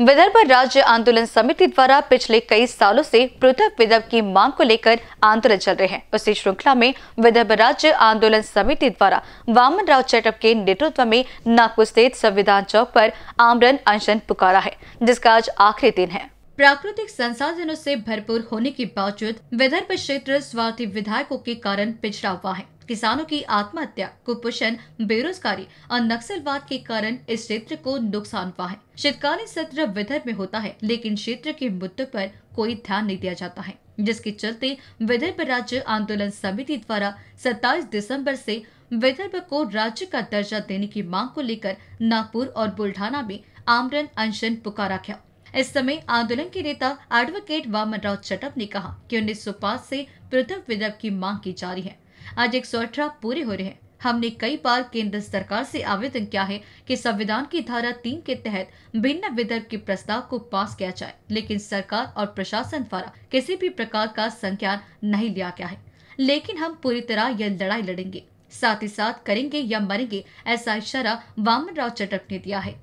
विदर्भ राज्य आंदोलन समिति द्वारा पिछले कई सालों से पृथक विदर्भ की मांग को लेकर आंदोलन चल रहे हैं उसी श्रृंखला में विदर्भ राज्य आंदोलन समिति द्वारा वामन राव चटप के नेतृत्व में नागपुर स्थित संविधान चौक पर आमरण अनशन पुकारा है जिसका आज आखिरी दिन है प्राकृतिक संसाधनों से भरपूर होने के बावजूद विदर्भ क्षेत्र स्वार्थी विधायकों के कारण पिछड़ा हुआ है किसानों की आत्महत्या कुपोषण बेरोजगारी और नक्सलवाद के कारण इस क्षेत्र को नुकसान हुआ है शीतकालीन सत्र विदर्भ में होता है लेकिन क्षेत्र के मुद्दों पर कोई ध्यान नहीं दिया जाता है जिसके चलते विदर्भ राज्य आंदोलन समिति द्वारा 27 दिसंबर से विदर्भ को राज्य का दर्जा देने की मांग को लेकर नागपुर और बुल्ढाना में आमरण अनशन पुकारा गया इस समय आंदोलन के नेता एडवोकेट वामन राव चटप ने कहा कि पांच से पृथक विदव की मांग की जा रही है आज एक सौ अठारह पूरे हो रहे हैं हमने कई बार केंद्र सरकार से आवेदन किया है कि संविधान की धारा तीन के तहत भिन्न विदर्भ के प्रस्ताव को पास किया जाए लेकिन सरकार और प्रशासन द्वारा किसी भी प्रकार का संज्ञान नहीं लिया गया है लेकिन हम पूरी तरह यह लड़ाई लड़ेंगे साथ ही साथ करेंगे या मरेंगे ऐसा इशारा वामन राव चटक ने दिया है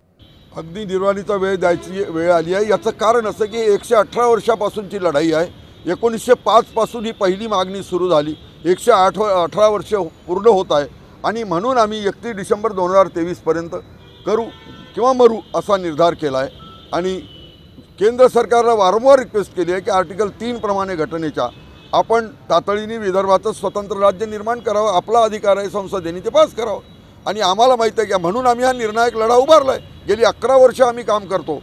अगदी निर्वाणीचा वेळ द्यायची वेळ आली आहे याचं कारण असं की एकशे अठरा वर्षापासूनची लढाई आहे एकोणीसशे पाचपासून ही पहिली मागणी सुरू झाली एकशे आठ अठरा वर्ष पूर्ण होत आहे आणि म्हणून आम्ही एकतीस डिसेंबर दोन हजार तेवीसपर्यंत करू किंवा मरू असा निर्धार केला आहे आणि केंद्र सरकारला वारंवार रिक्वेस्ट केली आहे की आर्टिकल तीनप्रमाणे घटनेच्या आपण तातडीने विदर्भाचं स्वतंत्र राज्य निर्माण करावं आपला अधिकार आहे संसदेने ते पास करावं आणि आम्हाला माहीत आहे की म्हणून आम्ही हा निर्णायक लढा उभारला आहे गेली अकरा वर्ष आम्ही काम करतो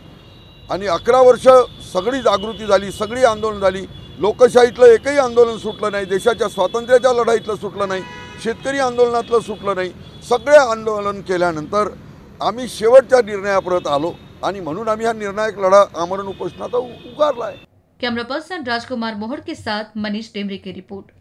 आणि अकरा वर्ष सगळी जागृती झाली सगळी आंदोलन झाली लोकशाहीतलं एकही आंदोलन सुटलं नाही देशाच्या स्वातंत्र्याच्या लढाईतलं सुटलं नाही शेतकरी आंदोलनातलं सुटलं नाही सगळे आंदोलन केल्यानंतर आम्ही शेवटच्या निर्णयापर्यंत आलो आणि म्हणून आम्ही हा निर्णायक लढा आमरण उपोषणाचा उभारला आहे कॅमेरा पर्सन राजकुमार मोहडके के साथ मनीष डेमरे की रिपोर्ट